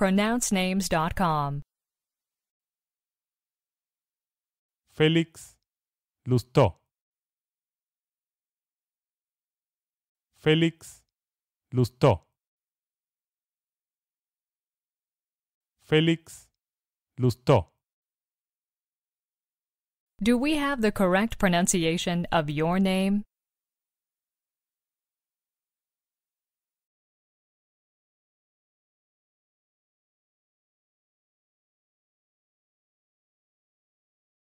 pronouncenames.com. Félix Lustó. Félix Lustó. Félix Lustó. Do we have the correct pronunciation of your name?